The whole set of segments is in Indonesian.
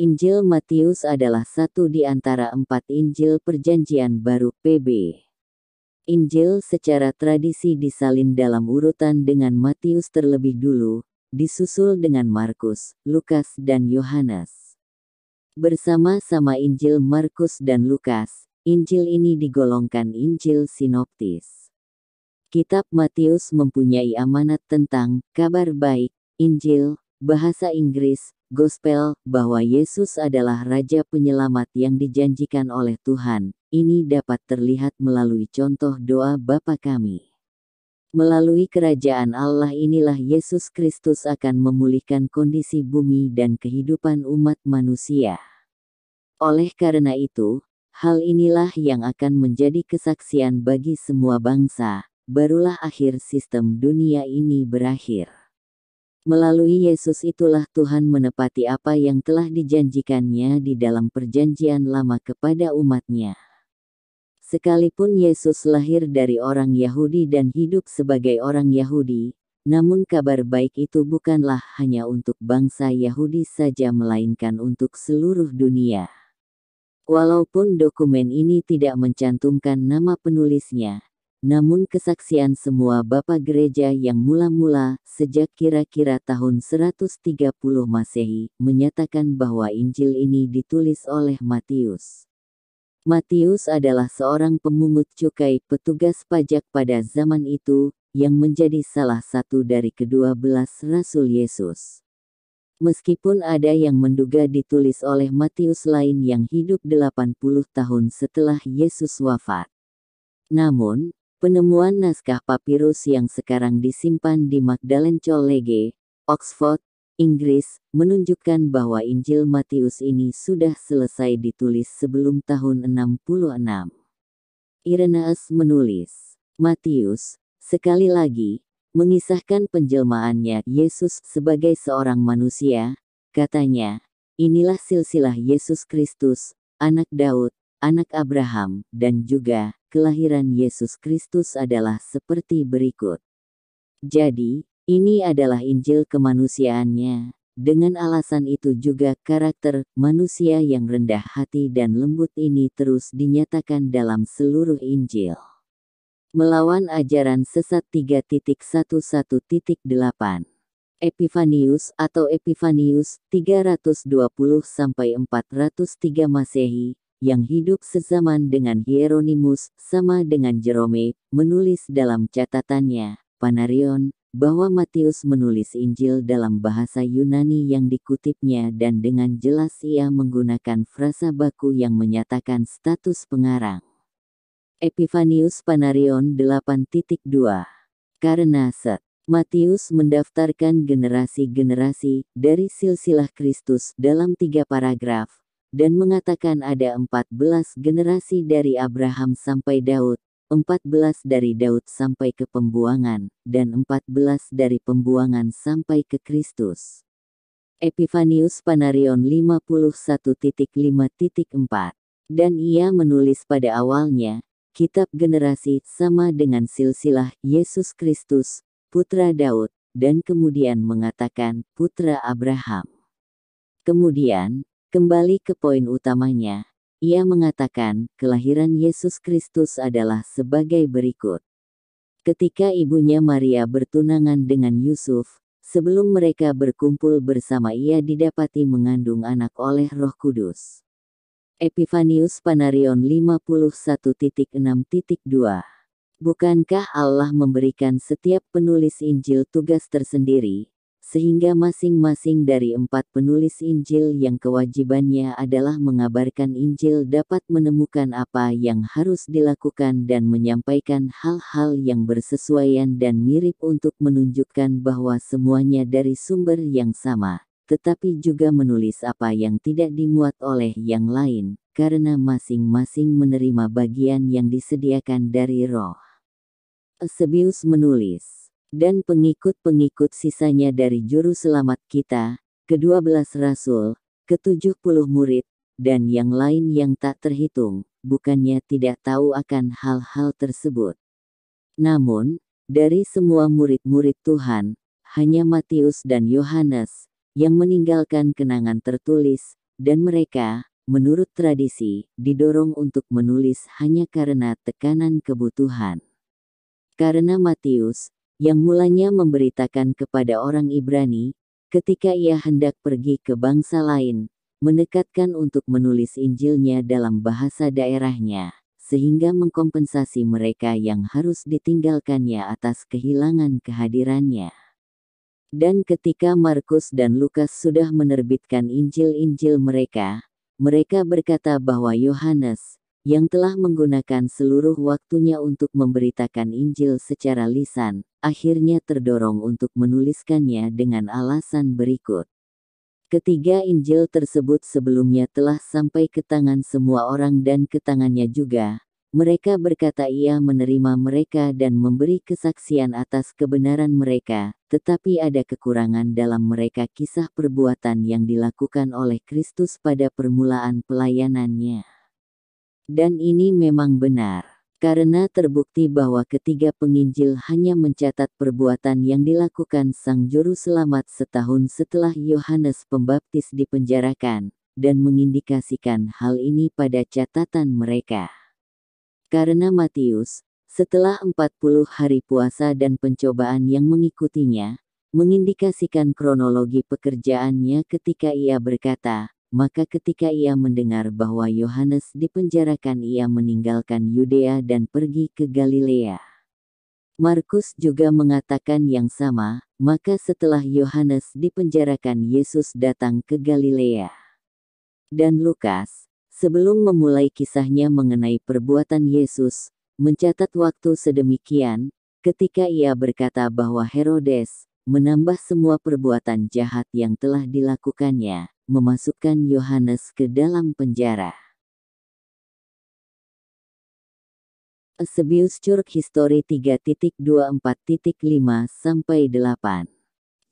Injil Matius adalah satu di antara empat Injil Perjanjian Baru (PB). Injil secara tradisi disalin dalam urutan dengan Matius terlebih dulu, disusul dengan Markus, Lukas, dan Yohanes. Bersama-sama Injil Markus dan Lukas, Injil ini digolongkan Injil Sinoptis. Kitab Matius mempunyai amanat tentang kabar baik, Injil, bahasa Inggris, gospel, bahwa Yesus adalah Raja Penyelamat yang dijanjikan oleh Tuhan, ini dapat terlihat melalui contoh doa Bapa kami. Melalui kerajaan Allah inilah Yesus Kristus akan memulihkan kondisi bumi dan kehidupan umat manusia. Oleh karena itu, hal inilah yang akan menjadi kesaksian bagi semua bangsa, barulah akhir sistem dunia ini berakhir. Melalui Yesus itulah Tuhan menepati apa yang telah dijanjikannya di dalam perjanjian lama kepada umatnya. Sekalipun Yesus lahir dari orang Yahudi dan hidup sebagai orang Yahudi, namun kabar baik itu bukanlah hanya untuk bangsa Yahudi saja melainkan untuk seluruh dunia. Walaupun dokumen ini tidak mencantumkan nama penulisnya, namun kesaksian semua Bapak Gereja yang mula-mula, sejak kira-kira tahun 130 Masehi, menyatakan bahwa Injil ini ditulis oleh Matius. Matius adalah seorang pemungut cukai petugas pajak pada zaman itu, yang menjadi salah satu dari kedua belas Rasul Yesus. Meskipun ada yang menduga ditulis oleh Matius lain yang hidup 80 tahun setelah Yesus wafat. Namun, Penemuan naskah papirus yang sekarang disimpan di Magdalen College, Oxford, Inggris, menunjukkan bahwa Injil Matius ini sudah selesai ditulis sebelum tahun 66. Irenaeus menulis, Matius, sekali lagi, mengisahkan penjelmaannya Yesus sebagai seorang manusia, katanya, inilah silsilah Yesus Kristus, anak Daud, anak Abraham, dan juga kelahiran Yesus Kristus adalah seperti berikut. Jadi, ini adalah Injil kemanusiaannya. Dengan alasan itu juga karakter manusia yang rendah hati dan lembut ini terus dinyatakan dalam seluruh Injil. Melawan ajaran sesat 3.11.8 Epifanius atau Epifanius 320-403 Masehi yang hidup sezaman dengan Hieronymus, sama dengan Jerome, menulis dalam catatannya, Panarion, bahwa Matius menulis Injil dalam bahasa Yunani yang dikutipnya dan dengan jelas ia menggunakan frasa baku yang menyatakan status pengarang. Epifanius Panarion 8.2 Karena set, Matius mendaftarkan generasi-generasi dari silsilah Kristus dalam tiga paragraf, dan mengatakan ada 14 generasi dari Abraham sampai Daud, 14 dari Daud sampai ke pembuangan, dan 14 dari pembuangan sampai ke Kristus. Epifanius Panarion 51.5.4 dan ia menulis pada awalnya, kitab generasi sama dengan silsilah Yesus Kristus, putra Daud, dan kemudian mengatakan putra Abraham. Kemudian, Kembali ke poin utamanya, ia mengatakan kelahiran Yesus Kristus adalah sebagai berikut. Ketika ibunya Maria bertunangan dengan Yusuf, sebelum mereka berkumpul bersama ia didapati mengandung anak oleh Roh Kudus. Epifanius Panarion 51.6.2 Bukankah Allah memberikan setiap penulis Injil tugas tersendiri, sehingga masing-masing dari empat penulis Injil yang kewajibannya adalah mengabarkan Injil dapat menemukan apa yang harus dilakukan dan menyampaikan hal-hal yang bersesuaian dan mirip untuk menunjukkan bahwa semuanya dari sumber yang sama, tetapi juga menulis apa yang tidak dimuat oleh yang lain, karena masing-masing menerima bagian yang disediakan dari roh. Sebius menulis, dan pengikut-pengikut sisanya dari juru selamat kita, kedua belas rasul, ketujuh puluh murid, dan yang lain yang tak terhitung, bukannya tidak tahu akan hal-hal tersebut. Namun, dari semua murid-murid Tuhan, hanya Matius dan Yohanes, yang meninggalkan kenangan tertulis, dan mereka, menurut tradisi, didorong untuk menulis hanya karena tekanan kebutuhan. Karena Matius, yang mulanya memberitakan kepada orang Ibrani, ketika ia hendak pergi ke bangsa lain, menekatkan untuk menulis Injilnya dalam bahasa daerahnya, sehingga mengkompensasi mereka yang harus ditinggalkannya atas kehilangan kehadirannya. Dan ketika Markus dan Lukas sudah menerbitkan Injil-Injil mereka, mereka berkata bahwa Yohanes, yang telah menggunakan seluruh waktunya untuk memberitakan Injil secara lisan, akhirnya terdorong untuk menuliskannya dengan alasan berikut. Ketiga Injil tersebut sebelumnya telah sampai ke tangan semua orang dan ke tangannya juga. Mereka berkata ia menerima mereka dan memberi kesaksian atas kebenaran mereka, tetapi ada kekurangan dalam mereka kisah perbuatan yang dilakukan oleh Kristus pada permulaan pelayanannya. Dan ini memang benar karena terbukti bahwa ketiga penginjil hanya mencatat perbuatan yang dilakukan sang juru selamat setahun setelah Yohanes Pembaptis dipenjarakan, dan mengindikasikan hal ini pada catatan mereka. Karena Matius, setelah 40 hari puasa dan pencobaan yang mengikutinya, mengindikasikan kronologi pekerjaannya ketika ia berkata, maka ketika ia mendengar bahwa Yohanes dipenjarakan ia meninggalkan Yudea dan pergi ke Galilea. Markus juga mengatakan yang sama, maka setelah Yohanes dipenjarakan Yesus datang ke Galilea. Dan Lukas, sebelum memulai kisahnya mengenai perbuatan Yesus, mencatat waktu sedemikian, ketika ia berkata bahwa Herodes, menambah semua perbuatan jahat yang telah dilakukannya, memasukkan Yohanes ke dalam penjara. Sebius Curk History 3.24.5 sampai 8.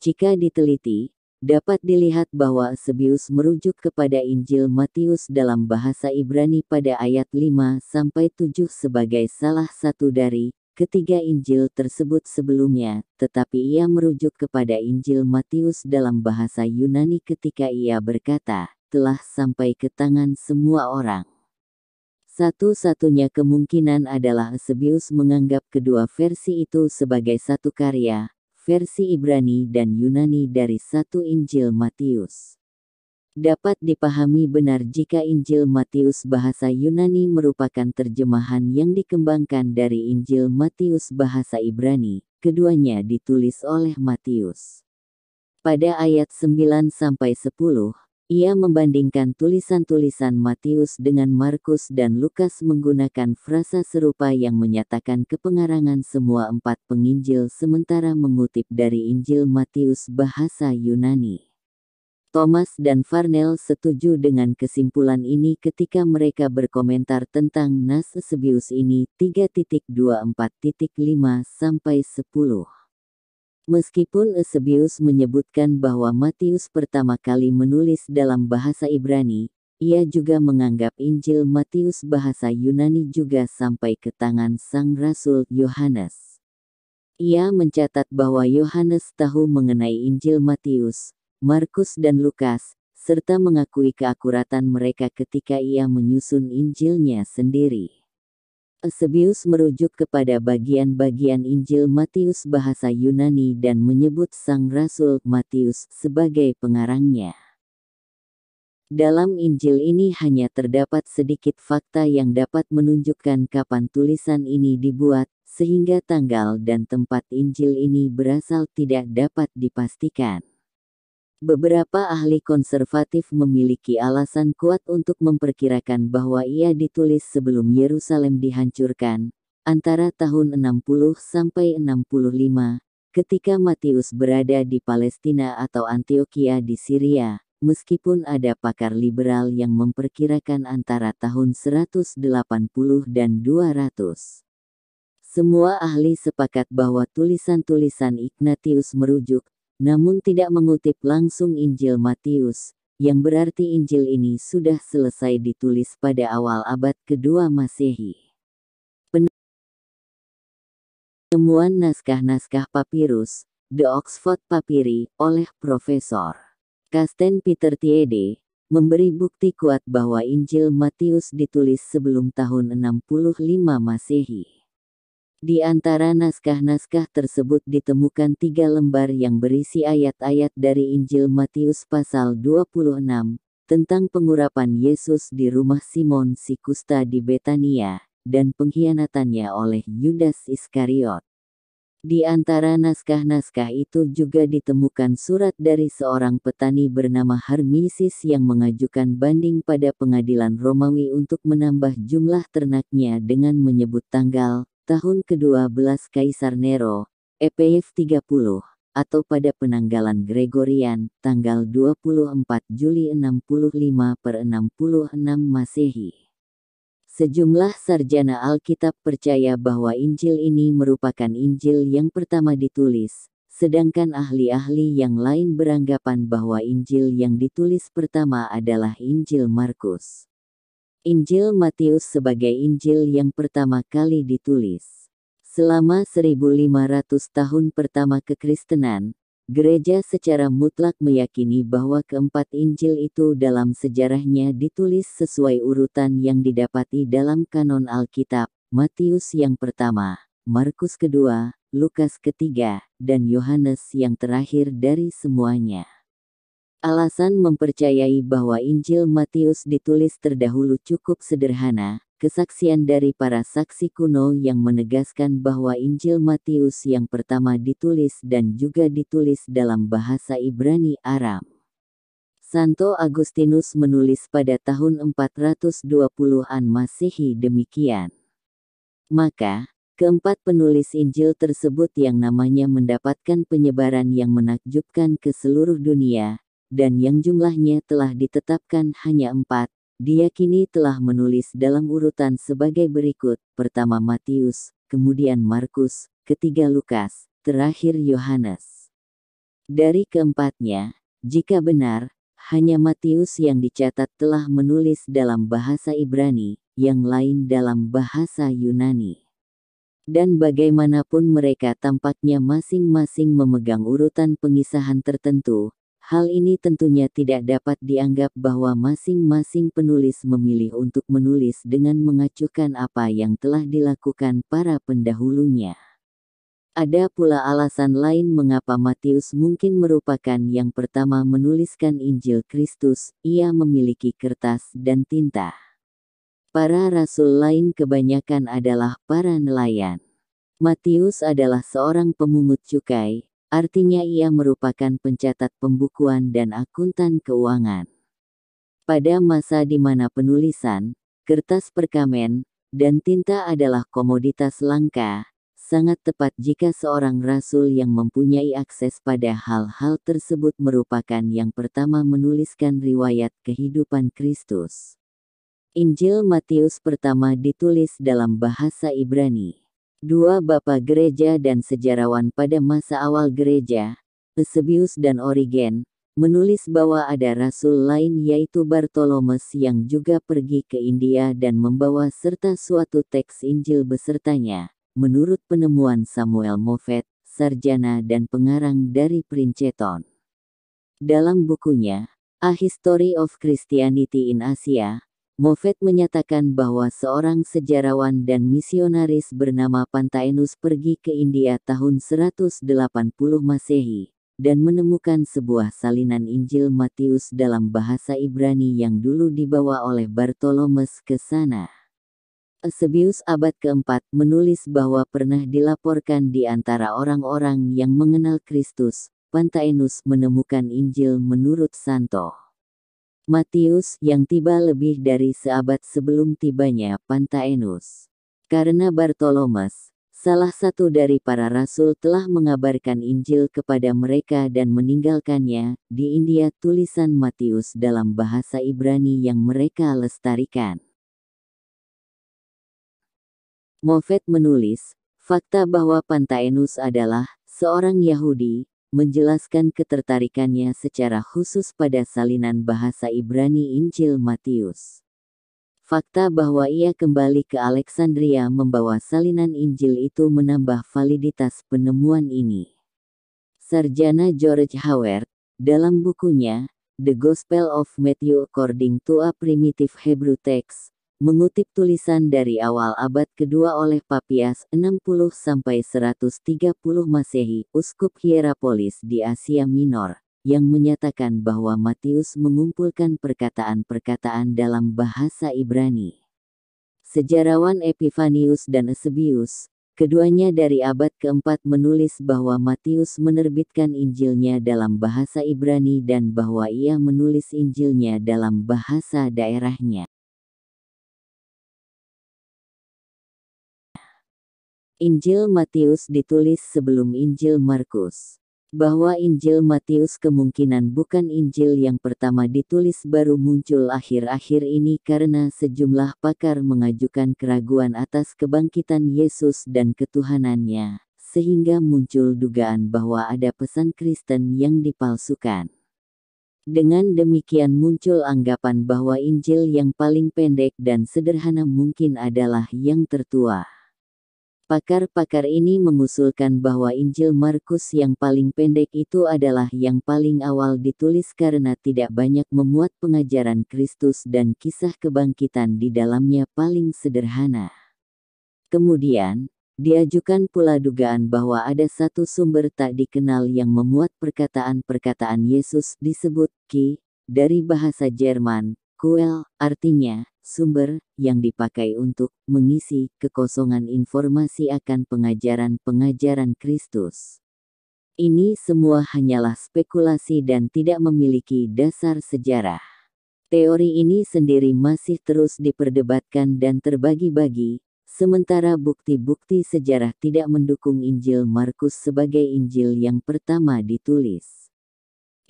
Jika diteliti, dapat dilihat bahwa Sebius merujuk kepada Injil Matius dalam bahasa Ibrani pada ayat 5 sampai 7 sebagai salah satu dari ketiga Injil tersebut sebelumnya, tetapi ia merujuk kepada Injil Matius dalam bahasa Yunani ketika ia berkata, telah sampai ke tangan semua orang. Satu-satunya kemungkinan adalah Eusebius menganggap kedua versi itu sebagai satu karya, versi Ibrani dan Yunani dari satu Injil Matius dapat dipahami benar jika Injil Matius bahasa Yunani merupakan terjemahan yang dikembangkan dari Injil Matius bahasa Ibrani. Keduanya ditulis oleh Matius. Pada ayat 9 10, ia membandingkan tulisan-tulisan Matius dengan Markus dan Lukas menggunakan frasa serupa yang menyatakan kepengarangan semua empat penginjil sementara mengutip dari Injil Matius bahasa Yunani. Thomas dan Farnell setuju dengan kesimpulan ini ketika mereka berkomentar tentang nas sebius ini 3.24.5 sampai 10. Meskipun Eusebius menyebutkan bahwa Matius pertama kali menulis dalam bahasa Ibrani, ia juga menganggap Injil Matius bahasa Yunani juga sampai ke tangan sang rasul Yohanes. Ia mencatat bahwa Yohanes tahu mengenai Injil Matius, Markus dan Lukas, serta mengakui keakuratan mereka ketika ia menyusun Injilnya sendiri. Eusebius merujuk kepada bagian-bagian Injil Matius bahasa Yunani dan menyebut sang rasul Matius sebagai pengarangnya. Dalam Injil ini hanya terdapat sedikit fakta yang dapat menunjukkan kapan tulisan ini dibuat, sehingga tanggal dan tempat Injil ini berasal tidak dapat dipastikan. Beberapa ahli konservatif memiliki alasan kuat untuk memperkirakan bahwa ia ditulis sebelum Yerusalem dihancurkan, antara tahun 60 sampai 65, ketika Matius berada di Palestina atau Antioquia di Syria, meskipun ada pakar liberal yang memperkirakan antara tahun 180 dan 200. Semua ahli sepakat bahwa tulisan-tulisan Ignatius merujuk namun tidak mengutip langsung Injil Matius, yang berarti Injil ini sudah selesai ditulis pada awal abad kedua Masehi. Temuan naskah-naskah papirus, The Oxford Papyri, oleh Profesor Kasten Peter Tiede, memberi bukti kuat bahwa Injil Matius ditulis sebelum tahun 65 Masehi. Di antara naskah-naskah tersebut ditemukan tiga lembar yang berisi ayat-ayat dari Injil Matius pasal 26, tentang pengurapan Yesus di rumah Simon Sikusta di Betania, dan pengkhianatannya oleh Yudas Iskariot. Di antara naskah-naskah itu juga ditemukan surat dari seorang petani bernama Hermisis yang mengajukan banding pada pengadilan Romawi untuk menambah jumlah ternaknya dengan menyebut tanggal, tahun ke-12 Kaisar Nero, EPF 30, atau pada penanggalan Gregorian, tanggal 24 Juli 65 per 66 Masehi. Sejumlah sarjana Alkitab percaya bahwa Injil ini merupakan Injil yang pertama ditulis, sedangkan ahli-ahli yang lain beranggapan bahwa Injil yang ditulis pertama adalah Injil Markus. Injil Matius sebagai Injil yang pertama kali ditulis. Selama 1500 tahun pertama kekristenan, gereja secara mutlak meyakini bahwa keempat Injil itu dalam sejarahnya ditulis sesuai urutan yang didapati dalam kanon Alkitab, Matius yang pertama, Markus kedua, Lukas ketiga, dan Yohanes yang terakhir dari semuanya. Alasan mempercayai bahwa Injil Matius ditulis terdahulu cukup sederhana, kesaksian dari para saksi kuno yang menegaskan bahwa Injil Matius yang pertama ditulis dan juga ditulis dalam bahasa Ibrani Aram. Santo Agustinus menulis pada tahun 420-an Masehi demikian. Maka, Keempat penulis Injil tersebut yang namanya mendapatkan penyebaran yang menakjubkan ke seluruh dunia, dan yang jumlahnya telah ditetapkan hanya empat. diyakini telah menulis dalam urutan sebagai berikut, pertama Matius, kemudian Markus, ketiga Lukas, terakhir Yohanes. Dari keempatnya, jika benar, hanya Matius yang dicatat telah menulis dalam bahasa Ibrani, yang lain dalam bahasa Yunani. Dan bagaimanapun mereka tampaknya masing-masing memegang urutan pengisahan tertentu, Hal ini tentunya tidak dapat dianggap bahwa masing-masing penulis memilih untuk menulis dengan mengacukan apa yang telah dilakukan para pendahulunya. Ada pula alasan lain mengapa Matius mungkin merupakan yang pertama menuliskan Injil Kristus, ia memiliki kertas dan tinta. Para rasul lain kebanyakan adalah para nelayan. Matius adalah seorang pemungut cukai, Artinya ia merupakan pencatat pembukuan dan akuntan keuangan. Pada masa di mana penulisan, kertas perkamen, dan tinta adalah komoditas langka, sangat tepat jika seorang rasul yang mempunyai akses pada hal-hal tersebut merupakan yang pertama menuliskan riwayat kehidupan Kristus. Injil Matius pertama ditulis dalam bahasa Ibrani. Dua bapak gereja dan sejarawan pada masa awal gereja, Eusebius dan Origen, menulis bahwa ada rasul lain yaitu Bartolomeus yang juga pergi ke India dan membawa serta suatu teks Injil besertanya. Menurut penemuan Samuel Moffat, sarjana dan pengarang dari Princeton. Dalam bukunya, A History of Christianity in Asia, Moffat menyatakan bahwa seorang sejarawan dan misionaris bernama Pantaenus pergi ke India tahun 180 Masehi dan menemukan sebuah salinan Injil Matius dalam bahasa Ibrani yang dulu dibawa oleh Bartolomeus ke sana. Eusebius abad keempat menulis bahwa pernah dilaporkan di antara orang-orang yang mengenal Kristus, Pantaenus menemukan Injil menurut Santo. Matius yang tiba lebih dari seabad sebelum tibanya Pantaenus. Karena Bartolomas, salah satu dari para rasul telah mengabarkan Injil kepada mereka dan meninggalkannya, di India tulisan Matius dalam bahasa Ibrani yang mereka lestarikan. Moffat menulis, fakta bahwa Pantaenus adalah seorang Yahudi, menjelaskan ketertarikannya secara khusus pada salinan bahasa Ibrani Injil Matius. Fakta bahwa ia kembali ke Alexandria membawa salinan Injil itu menambah validitas penemuan ini. Sarjana George Howard, dalam bukunya, The Gospel of Matthew According to a Primitive Hebrew Text, Mengutip tulisan dari awal abad kedua oleh Papias 60-130 Masehi, Uskup Hierapolis di Asia Minor, yang menyatakan bahwa Matius mengumpulkan perkataan-perkataan dalam bahasa Ibrani. Sejarawan Epifanius dan Eusebius, keduanya dari abad keempat menulis bahwa Matius menerbitkan Injilnya dalam bahasa Ibrani dan bahwa ia menulis Injilnya dalam bahasa daerahnya. Injil Matius ditulis sebelum Injil Markus. Bahwa Injil Matius kemungkinan bukan Injil yang pertama ditulis baru muncul akhir-akhir ini karena sejumlah pakar mengajukan keraguan atas kebangkitan Yesus dan ketuhanannya, sehingga muncul dugaan bahwa ada pesan Kristen yang dipalsukan. Dengan demikian muncul anggapan bahwa Injil yang paling pendek dan sederhana mungkin adalah yang tertua. Pakar-pakar ini mengusulkan bahwa Injil Markus yang paling pendek itu adalah yang paling awal ditulis karena tidak banyak memuat pengajaran Kristus dan kisah kebangkitan di dalamnya paling sederhana. Kemudian, Diajukan pula dugaan bahwa ada satu sumber tak dikenal yang memuat perkataan-perkataan Yesus disebut Ki, dari bahasa Jerman, Kuel, artinya, sumber yang dipakai untuk mengisi kekosongan informasi akan pengajaran-pengajaran Kristus. Ini semua hanyalah spekulasi dan tidak memiliki dasar sejarah. Teori ini sendiri masih terus diperdebatkan dan terbagi-bagi, sementara bukti-bukti sejarah tidak mendukung Injil Markus sebagai Injil yang pertama ditulis.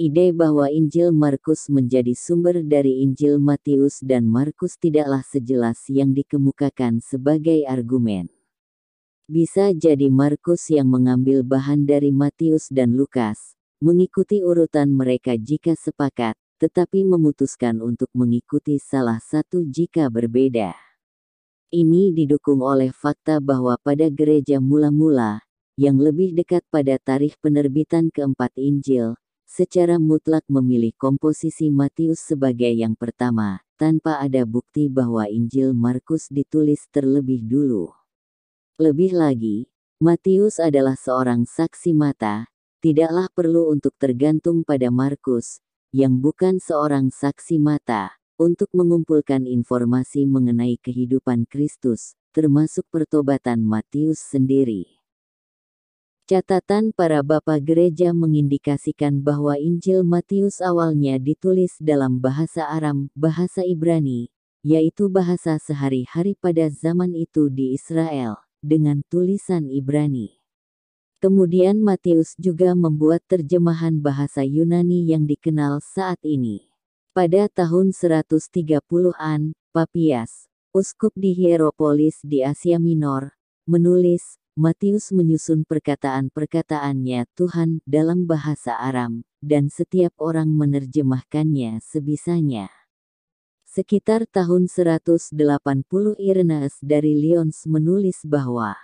Ide bahwa Injil Markus menjadi sumber dari Injil Matius dan Markus tidaklah sejelas yang dikemukakan sebagai argumen. Bisa jadi Markus yang mengambil bahan dari Matius dan Lukas, mengikuti urutan mereka jika sepakat, tetapi memutuskan untuk mengikuti salah satu jika berbeda. Ini didukung oleh fakta bahwa pada gereja mula-mula, yang lebih dekat pada tarikh penerbitan keempat Injil, secara mutlak memilih komposisi Matius sebagai yang pertama, tanpa ada bukti bahwa Injil Markus ditulis terlebih dulu. Lebih lagi, Matius adalah seorang saksi mata, tidaklah perlu untuk tergantung pada Markus, yang bukan seorang saksi mata, untuk mengumpulkan informasi mengenai kehidupan Kristus, termasuk pertobatan Matius sendiri. Catatan para bapak gereja mengindikasikan bahwa Injil Matius awalnya ditulis dalam bahasa Aram, bahasa Ibrani, yaitu bahasa sehari-hari pada zaman itu di Israel, dengan tulisan Ibrani. Kemudian Matius juga membuat terjemahan bahasa Yunani yang dikenal saat ini. Pada tahun 130-an, Papias, uskup di Hieropolis di Asia Minor, menulis Matius menyusun perkataan-perkataannya Tuhan dalam bahasa Aram, dan setiap orang menerjemahkannya sebisanya. Sekitar tahun 180 Irenaeus dari Lyons menulis bahwa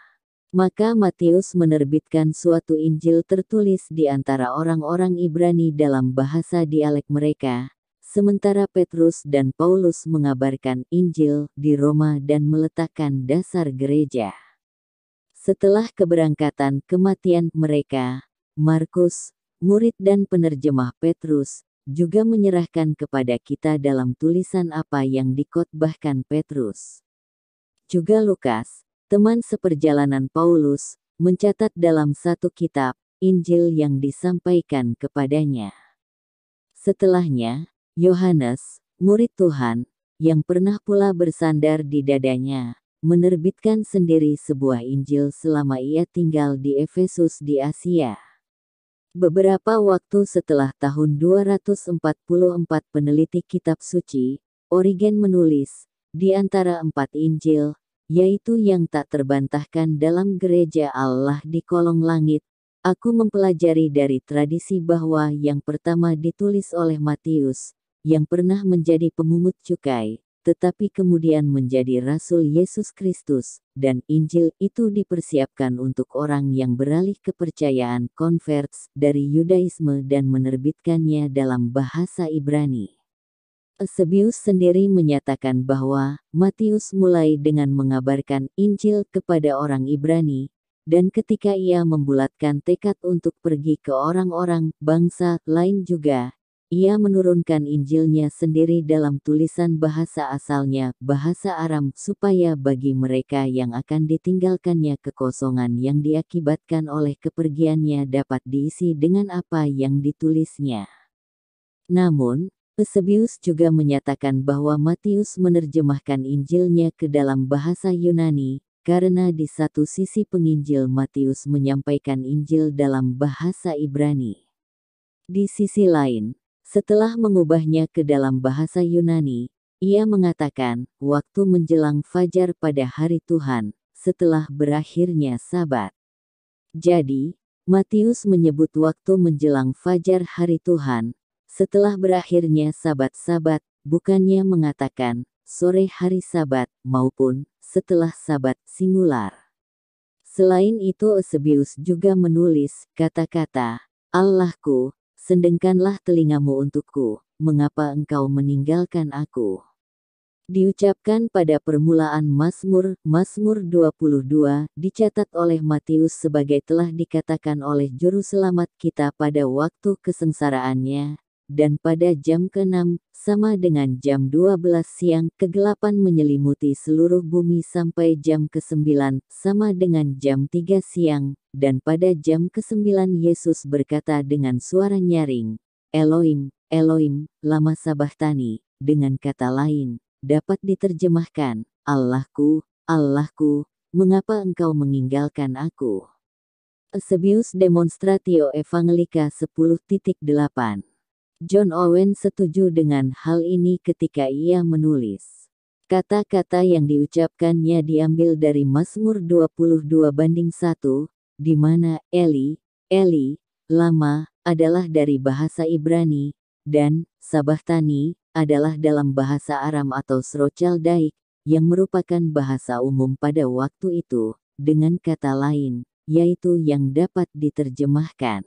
maka Matius menerbitkan suatu Injil tertulis di antara orang-orang Ibrani dalam bahasa dialek mereka, sementara Petrus dan Paulus mengabarkan Injil di Roma dan meletakkan dasar gereja. Setelah keberangkatan kematian mereka, Markus, murid dan penerjemah Petrus, juga menyerahkan kepada kita dalam tulisan apa yang dikotbahkan Petrus. Juga Lukas, teman seperjalanan Paulus, mencatat dalam satu kitab, Injil yang disampaikan kepadanya. Setelahnya, Yohanes, murid Tuhan, yang pernah pula bersandar di dadanya, menerbitkan sendiri sebuah Injil selama ia tinggal di Efesus di Asia. Beberapa waktu setelah tahun 244 peneliti kitab suci, Origen menulis, di antara empat Injil, yaitu yang tak terbantahkan dalam gereja Allah di kolong langit, aku mempelajari dari tradisi bahwa yang pertama ditulis oleh Matius, yang pernah menjadi pemungut cukai, tetapi kemudian menjadi Rasul Yesus Kristus, dan Injil itu dipersiapkan untuk orang yang beralih kepercayaan converts dari Yudaisme dan menerbitkannya dalam bahasa Ibrani. Eusebius sendiri menyatakan bahwa Matius mulai dengan mengabarkan Injil kepada orang Ibrani, dan ketika ia membulatkan tekad untuk pergi ke orang-orang bangsa lain juga, ia menurunkan Injilnya sendiri dalam tulisan bahasa asalnya, bahasa Aram, supaya bagi mereka yang akan ditinggalkannya kekosongan yang diakibatkan oleh kepergiannya dapat diisi dengan apa yang ditulisnya. Namun, Pesebius juga menyatakan bahwa Matius menerjemahkan Injilnya ke dalam bahasa Yunani, karena di satu sisi penginjil Matius menyampaikan Injil dalam bahasa Ibrani. Di sisi lain, setelah mengubahnya ke dalam bahasa Yunani, ia mengatakan, waktu menjelang fajar pada hari Tuhan, setelah berakhirnya sabat. Jadi, Matius menyebut waktu menjelang fajar hari Tuhan, setelah berakhirnya sabat-sabat, bukannya mengatakan, sore hari sabat, maupun, setelah sabat singular. Selain itu Eusebius juga menulis kata-kata, Allahku, sendengkanlah telingamu untukku, mengapa engkau meninggalkan aku. Diucapkan pada permulaan Mazmur, Mazmur 22, dicatat oleh Matius sebagai telah dikatakan oleh Juru Selamat kita pada waktu kesengsaraannya, dan pada jam ke-6, sama dengan jam 12 siang, kegelapan menyelimuti seluruh bumi sampai jam ke-9, sama dengan jam 3 siang, dan pada jam ke-9 Yesus berkata dengan suara nyaring, Elohim, Elohim, lama tani, dengan kata lain, dapat diterjemahkan, Allahku, Allahku, mengapa engkau meninggalkan aku? Sebius Demonstratio Evangelica 10.8 John Owen setuju dengan hal ini ketika ia menulis. Kata-kata yang diucapkannya diambil dari Mazmur 22 banding 1, di mana Eli, Eli, lama, adalah dari bahasa Ibrani, dan Sabahtani adalah dalam bahasa Aram atau Srochaldaik, yang merupakan bahasa umum pada waktu itu, dengan kata lain, yaitu yang dapat diterjemahkan.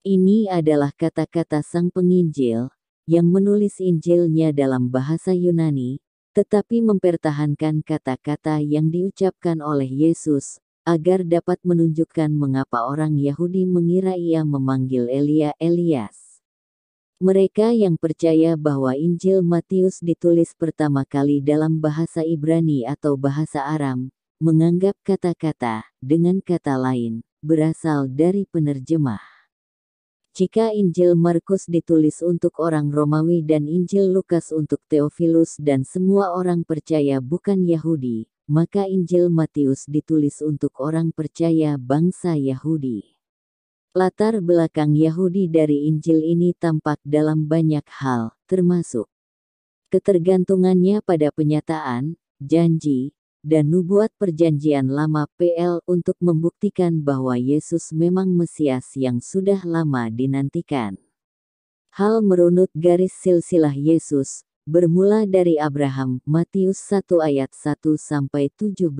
Ini adalah kata-kata sang penginjil, yang menulis Injilnya dalam bahasa Yunani, tetapi mempertahankan kata-kata yang diucapkan oleh Yesus, agar dapat menunjukkan mengapa orang Yahudi mengira ia memanggil Elia Elias. Mereka yang percaya bahwa Injil Matius ditulis pertama kali dalam bahasa Ibrani atau bahasa Aram, menganggap kata-kata, dengan kata lain, berasal dari penerjemah. Jika Injil Markus ditulis untuk orang Romawi dan Injil Lukas untuk Teofilus dan semua orang percaya bukan Yahudi, maka Injil Matius ditulis untuk orang percaya bangsa Yahudi. Latar belakang Yahudi dari Injil ini tampak dalam banyak hal, termasuk ketergantungannya pada penyataan, janji, dan nubuat perjanjian lama PL untuk membuktikan bahwa Yesus memang Mesias yang sudah lama dinantikan. Hal merunut garis silsilah Yesus, bermula dari Abraham, Matius 1 ayat 1 sampai 17.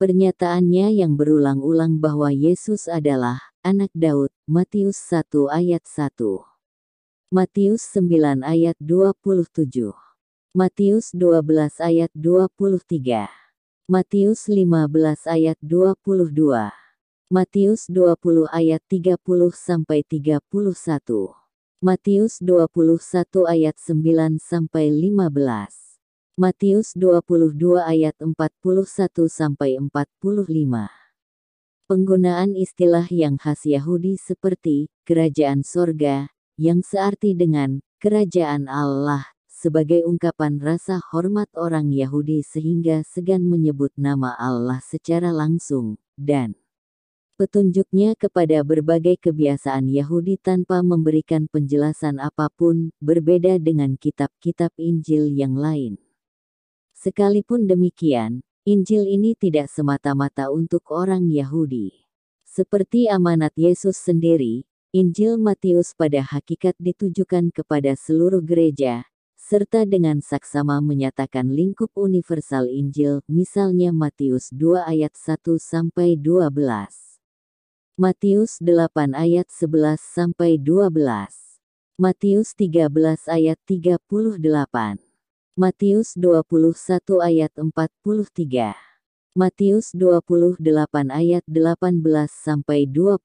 Pernyataannya yang berulang-ulang bahwa Yesus adalah anak Daud, Matius 1 ayat 1. Matius 9 ayat 27. Matius 12 ayat 23. Matius 15 ayat 22. Matius 20 ayat 30 sampai 31. Matius 21 ayat 9 sampai 15. Matius 22 ayat 41 sampai 45. Penggunaan istilah yang khas Yahudi seperti kerajaan sorga, yang searti dengan kerajaan Allah sebagai ungkapan rasa hormat orang Yahudi sehingga segan menyebut nama Allah secara langsung, dan petunjuknya kepada berbagai kebiasaan Yahudi tanpa memberikan penjelasan apapun, berbeda dengan kitab-kitab Injil yang lain. Sekalipun demikian, Injil ini tidak semata-mata untuk orang Yahudi. Seperti amanat Yesus sendiri, Injil Matius pada hakikat ditujukan kepada seluruh gereja, serta dengan saksama menyatakan lingkup universal Injil, misalnya Matius 2 ayat 1 sampai 12. Matius 8 ayat 11 sampai 12. Matius 13 ayat 38. Matius 21 ayat 43. Matius 28 ayat 18 sampai 20.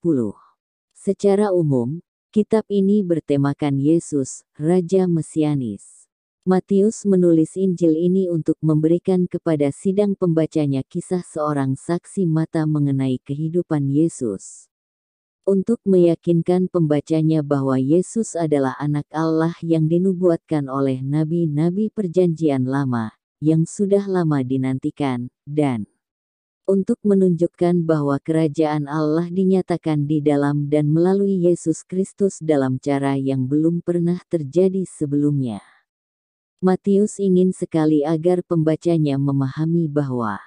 Secara umum, kitab ini bertemakan Yesus, Raja Mesianis. Matius menulis Injil ini untuk memberikan kepada sidang pembacanya kisah seorang saksi mata mengenai kehidupan Yesus. Untuk meyakinkan pembacanya bahwa Yesus adalah anak Allah yang dinubuatkan oleh nabi-nabi perjanjian lama, yang sudah lama dinantikan, dan untuk menunjukkan bahwa kerajaan Allah dinyatakan di dalam dan melalui Yesus Kristus dalam cara yang belum pernah terjadi sebelumnya. Matius ingin sekali agar pembacanya memahami bahwa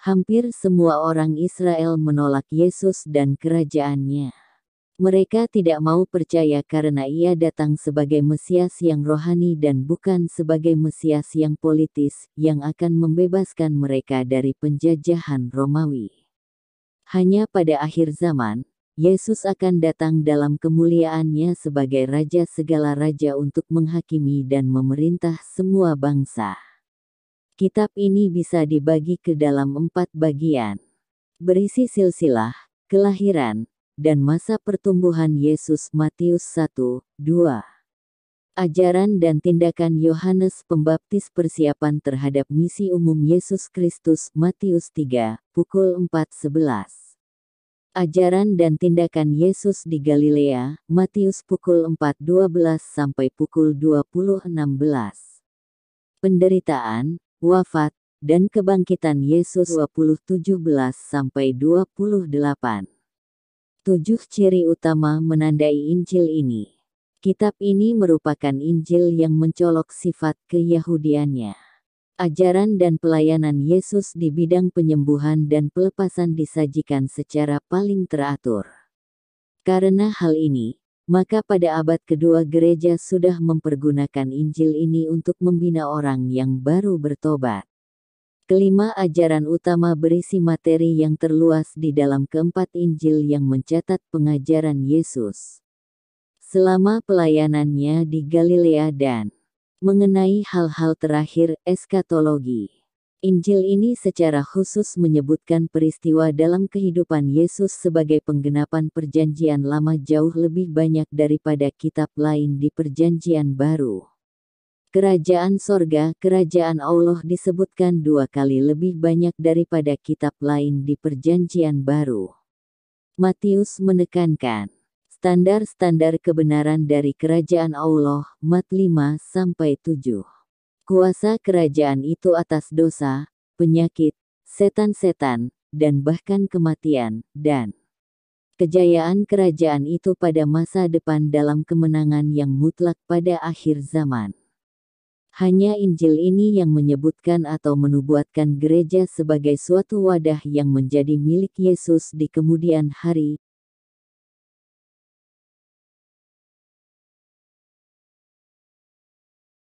hampir semua orang Israel menolak Yesus dan kerajaannya. Mereka tidak mau percaya karena ia datang sebagai Mesias yang rohani dan bukan sebagai Mesias yang politis, yang akan membebaskan mereka dari penjajahan Romawi. Hanya pada akhir zaman, Yesus akan datang dalam kemuliaannya sebagai Raja segala raja untuk menghakimi dan memerintah semua bangsa. Kitab ini bisa dibagi ke dalam empat bagian. Berisi silsilah, kelahiran, dan masa pertumbuhan Yesus Matius 1, 2. Ajaran dan tindakan Yohanes Pembaptis persiapan terhadap misi umum Yesus Kristus Matius 3, pukul 4.11. Ajaran dan tindakan Yesus di Galilea, Matius pukul 4.12 sampai pukul 20.16. Penderitaan, wafat, dan kebangkitan Yesus 20.17 sampai 28. Tujuh ciri utama menandai Injil ini. Kitab ini merupakan Injil yang mencolok sifat keyahudiannya. Ajaran dan pelayanan Yesus di bidang penyembuhan dan pelepasan disajikan secara paling teratur. Karena hal ini, maka pada abad kedua gereja sudah mempergunakan Injil ini untuk membina orang yang baru bertobat. Kelima ajaran utama berisi materi yang terluas di dalam keempat Injil yang mencatat pengajaran Yesus. Selama pelayanannya di Galilea dan mengenai hal-hal terakhir eskatologi. Injil ini secara khusus menyebutkan peristiwa dalam kehidupan Yesus sebagai penggenapan Perjanjian Lama jauh lebih banyak daripada kitab lain di Perjanjian Baru. Kerajaan sorga, kerajaan Allah disebutkan dua kali lebih banyak daripada kitab lain di Perjanjian Baru. Matius menekankan Standar-standar kebenaran dari kerajaan Allah, Mat 5 sampai 7. Kuasa kerajaan itu atas dosa, penyakit, setan-setan, dan bahkan kematian, dan kejayaan kerajaan itu pada masa depan dalam kemenangan yang mutlak pada akhir zaman. Hanya Injil ini yang menyebutkan atau menubuatkan gereja sebagai suatu wadah yang menjadi milik Yesus di kemudian hari,